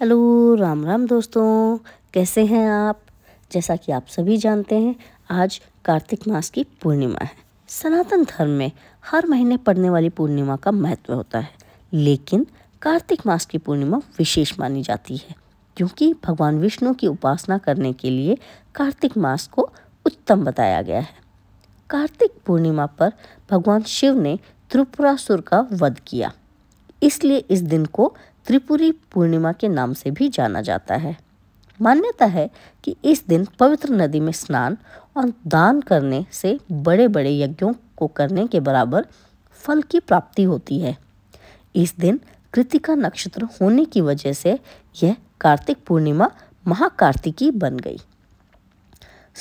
hello Ram Ram दोस्तों कैसे हैं आप जैसा कि आप सभी जानते हैं आज कार्तिक मास की पूर्णिमा है सनातन धर्म में हर महीने पड़ने वाली पूर्णिमा का महत्व होता है लेकिन कार्तिक मास की पूर्णिमा विशेष मानी जाती है क्योंकि भगवान विष्णु की उपासना करने के लिए कार्तिक मास को उत्तम बताया गया है कार्तिक पूर्णिमा पर भगवान शिव ने त्रिपुरासुर का वध किया इसलिए इस दिन को त्रिपुरी पूर्णिमा के नाम से भी जाना जाता है मान्यता है कि इस दिन पवित्र नदी में स्नान और दान करने से बड़े बड़े यज्ञों को करने के बराबर फल की प्राप्ति होती है इस दिन कृतिका नक्षत्र होने की वजह से यह कार्तिक पूर्णिमा महाकार्तिकी बन गई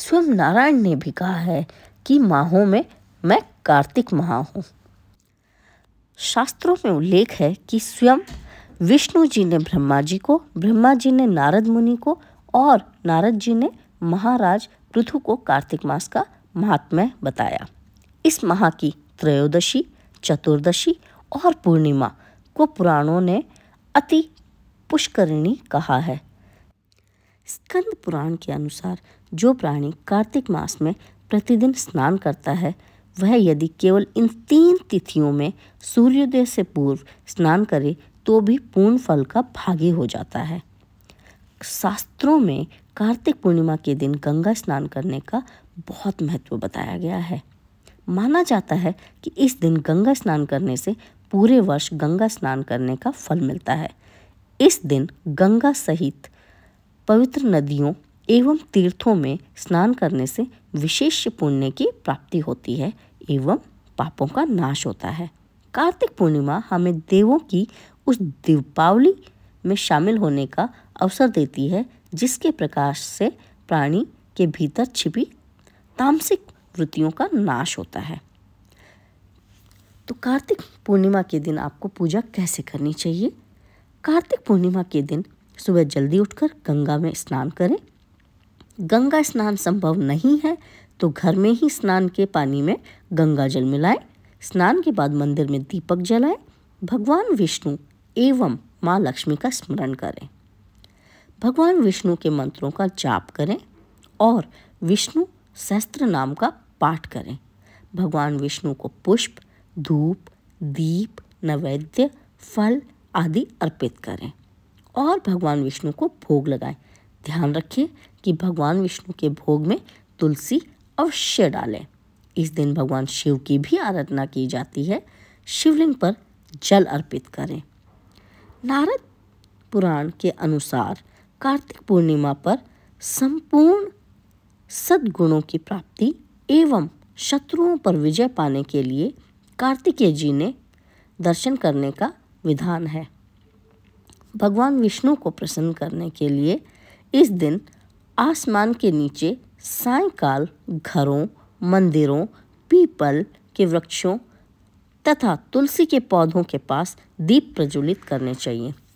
स्वयं नारायण ने भी कहा है कि माहों में मैं कार्तिक माह हूँ शास्त्रों में उल्लेख है कि स्वयं विष्णु जी ने ब्रह्मा जी को ब्रह्मा जी ने नारद मुनि को और नारद जी ने महाराज पृथु को कार्तिक मास का महात्म्य बताया इस माह की त्रयोदशी चतुर्दशी और पूर्णिमा को पुराणों ने अति पुष्करिणी कहा है स्कंद पुराण के अनुसार जो प्राणी कार्तिक मास में प्रतिदिन स्नान करता है वह यदि केवल इन तीन तिथियों में सूर्योदय से पूर्व स्नान करे तो भी पूर्ण फल का भागी हो जाता है शास्त्रों में कार्तिक पूर्णिमा के दिन गंगा स्नान करने का बहुत महत्व बताया गया है माना जाता है कि इस दिन गंगा स्नान करने से पूरे वर्ष गंगा स्नान करने का फल मिलता है इस दिन गंगा सहित पवित्र नदियों एवं तीर्थों में स्नान करने से विशेष पुण्य की प्राप्ति होती है एवं पापों का नाश होता है कार्तिक पूर्णिमा हमें देवों की उस दीपावली में शामिल होने का अवसर देती है जिसके प्रकाश से प्राणी के भीतर छिपी तामसिक वृत्तियों का नाश होता है तो कार्तिक पूर्णिमा के दिन आपको पूजा कैसे करनी चाहिए कार्तिक पूर्णिमा के दिन सुबह जल्दी उठकर गंगा में स्नान करें गंगा स्नान संभव नहीं है तो घर में ही स्नान के पानी में गंगा जल मिलाएं स्नान के बाद मंदिर में दीपक जलाएं भगवान विष्णु एवं माँ लक्ष्मी का स्मरण करें भगवान विष्णु के मंत्रों का जाप करें और विष्णु सहस्त्र नाम का पाठ करें भगवान विष्णु को पुष्प धूप दीप नैवेद्य फल आदि अर्पित करें और भगवान विष्णु को भोग लगाएं ध्यान रखें कि भगवान विष्णु के भोग में तुलसी अवश्य डालें इस दिन भगवान शिव की भी आराधना की जाती है शिवलिंग पर जल अर्पित करें नारद पुराण के अनुसार कार्तिक पूर्णिमा पर संपूर्ण सद्गुणों की प्राप्ति एवं शत्रुओं पर विजय पाने के लिए कार्तिकेय जी ने दर्शन करने का विधान है भगवान विष्णु को प्रसन्न करने के लिए इस दिन आसमान के नीचे सायकाल घरों मंदिरों पीपल के वृक्षों तथा तुलसी के पौधों के पास दीप प्रज्वलित करने चाहिए